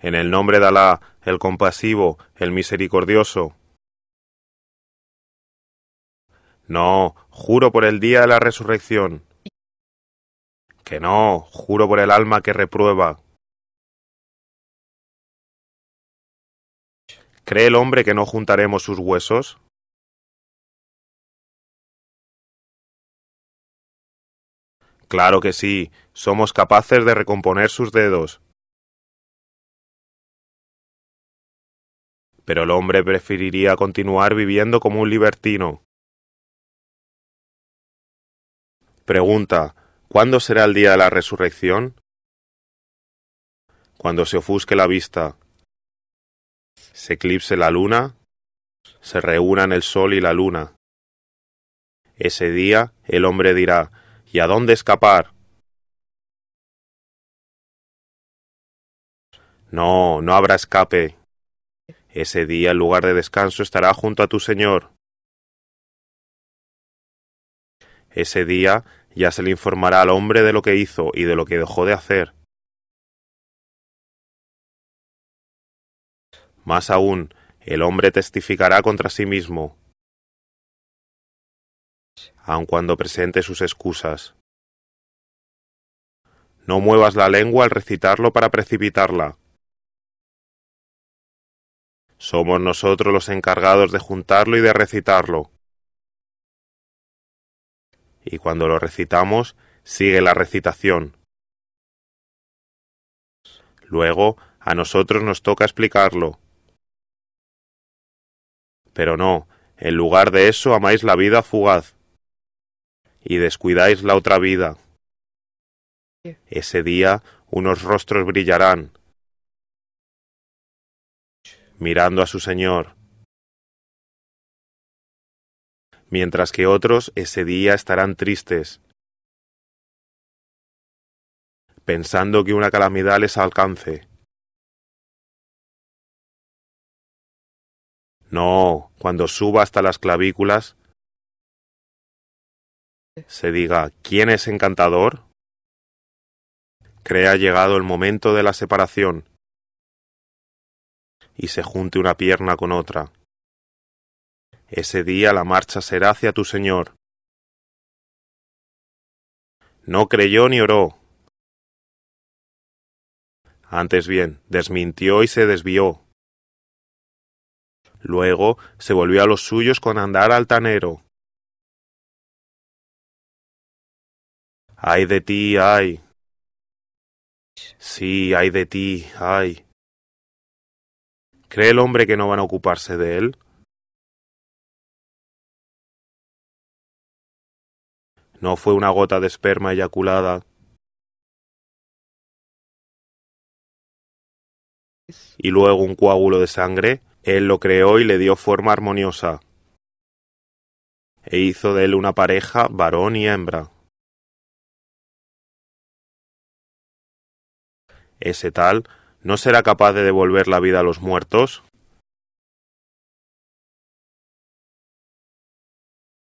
en el nombre de Alá, el compasivo, el misericordioso. No, juro por el día de la resurrección. Que no, juro por el alma que reprueba. ¿Cree el hombre que no juntaremos sus huesos? Claro que sí, somos capaces de recomponer sus dedos. pero el hombre preferiría continuar viviendo como un libertino. Pregunta, ¿cuándo será el día de la resurrección? Cuando se ofusque la vista, se eclipse la luna, se reúnan el sol y la luna. Ese día el hombre dirá, ¿y a dónde escapar? No, no habrá escape. Ese día el lugar de descanso estará junto a tu Señor. Ese día ya se le informará al hombre de lo que hizo y de lo que dejó de hacer. Más aún, el hombre testificará contra sí mismo, aun cuando presente sus excusas. No muevas la lengua al recitarlo para precipitarla. Somos nosotros los encargados de juntarlo y de recitarlo. Y cuando lo recitamos, sigue la recitación. Luego, a nosotros nos toca explicarlo. Pero no, en lugar de eso amáis la vida fugaz y descuidáis la otra vida. Ese día unos rostros brillarán, mirando a su Señor, mientras que otros ese día estarán tristes, pensando que una calamidad les alcance. No, cuando suba hasta las clavículas, se diga, ¿quién es encantador? Crea llegado el momento de la separación y se junte una pierna con otra. Ese día la marcha será hacia tu Señor. No creyó ni oró. Antes bien, desmintió y se desvió. Luego se volvió a los suyos con andar altanero. ¡Ay de ti, ay! Sí, ay de ti, ay! ¿Cree el hombre que no van a ocuparse de él? ¿No fue una gota de esperma eyaculada? Y luego un coágulo de sangre, él lo creó y le dio forma armoniosa, e hizo de él una pareja varón y hembra. Ese tal ¿no será capaz de devolver la vida a los muertos?